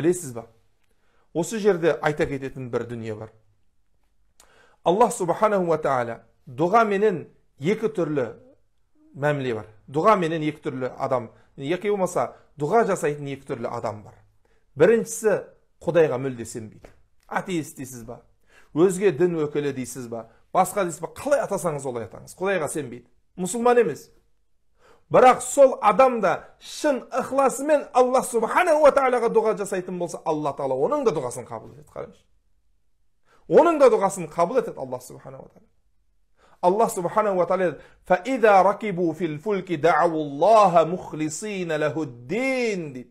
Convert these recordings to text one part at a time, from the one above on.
білесіз ба осы жерде айта кететін бір дүние бар аллах субханаху уа тағала дұға менен екі түрлі мәміле бар дұға менен екі түрлі адам яки болмаса дұға жасайтын екі түрлі адам бар біріншісі құдайға мүлде сенбейді атеист дейсіз ба өзге дін өкілі дейсіз ба басқа дейсіз ба қалай атасаңыз олай атаңыз құдайға сенбейді мұсылман емес бірақ сол адам да шын ықыласымен алла субханала тағалаға дұға жасайтын болса алла тағала оның да дұғасын қабыл етеді қараңызшы оның да дұғасын қабыл етеді алла субханала тағала алла субханала тағала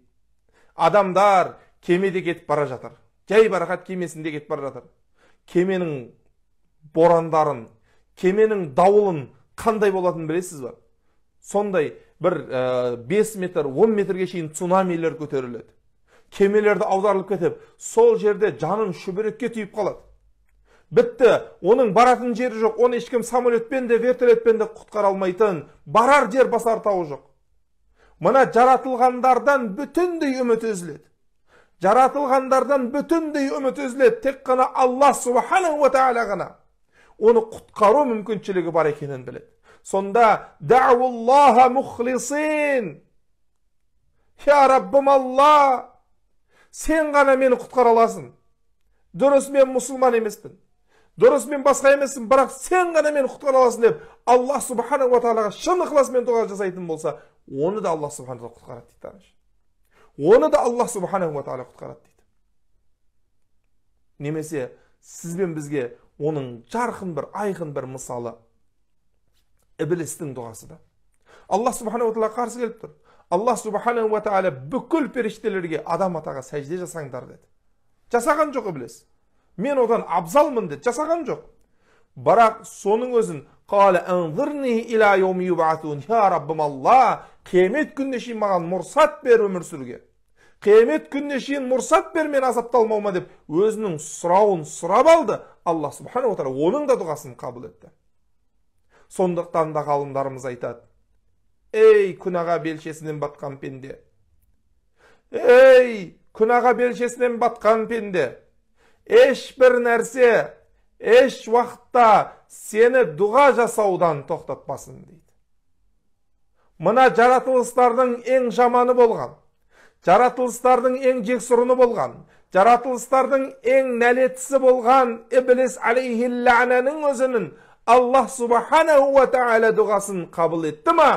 адамдар кемеде кетіп бара жатыр жай барақат кемесінде кетіп бара жатыр кеменің борандарын кеменің дауылын қандай болатынын білесіз ба сондай бір ә, э, 5 метр 10 метрге шейін цунамилер көтеріледі кемелерді аударылып кетіп сол жерде жанын шүберекке түйіп қалады бітті оның баратын жері жоқ оны ешкім самолетпен де вертолетпен де құтқара алмайтын барар жер басар тауы жоқ мына жаратылғандардан бүтіндей үміт үзіледі жаратылғандардан бүтіндей үміт үзіледі тек қана алла субханала тағала ғана оны құтқару мүмкіншілігі бар екенін біледі Сонда, дәуаллаха мұхлисин Ya Раббым сен ғана мені құтқара аласың. Дұрыс мен мұсылман емеспін. Дұрыс мен басқа емеспін, бірақ сен ғана мені құтқара аласың деп Алла субханала тағалаға шын ықыласмен дұға жасайтын болса, оны да алла субхана тағала құтқарады дейді. Оны да алла субханала тағала құтқарады дейді. Немесе сіз бен бізге оның жарқын бір айқын бір мысалы ібілістің дұғасы да алла субханала тағала қарсы келіп тұр алла субханала тағала бүкіл періштелерге адам атаға сәжде жасаңдар деді жасаған жоқ ібіліс мен одан абзалмын деді жасаған жоқ бірақ соның өзін я раббым алла қиямет күніне шейін маған мұрсат бер өмір сүруге қиямет күніне шейін мұрсат бер мен азапталмауыма деп өзінің сұрауын сұрап алды алла субханала тағала оның да дұғасын қабыл етті сондықтан да ғалымдарымыз айтады ей күнәға белшесінен батқан пенде ей күнәға белшесінен батқан пенде ешбір нәрсе еш уақытта сені дұға жасаудан тоқтатпасын дейді мына жаратылыстардың ең жаманы болған жаратылыстардың ең жексұрыны болған жаратылыстардың ең нәлетісі болған иблис әлейхи өзінің аллах субханаху уа тағала дұғасын қабыл етті ма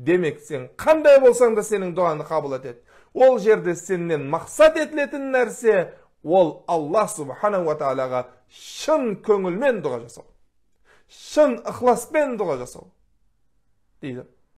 демек сен қандай болсаң да сенің дұғаңды қабыл етеді ол жерде сеннен мақсат етілетін нәрсе ол аллах субханаху уа тағалаға шын көңілмен дұға жасау шын ықласпен дұға жасау дейді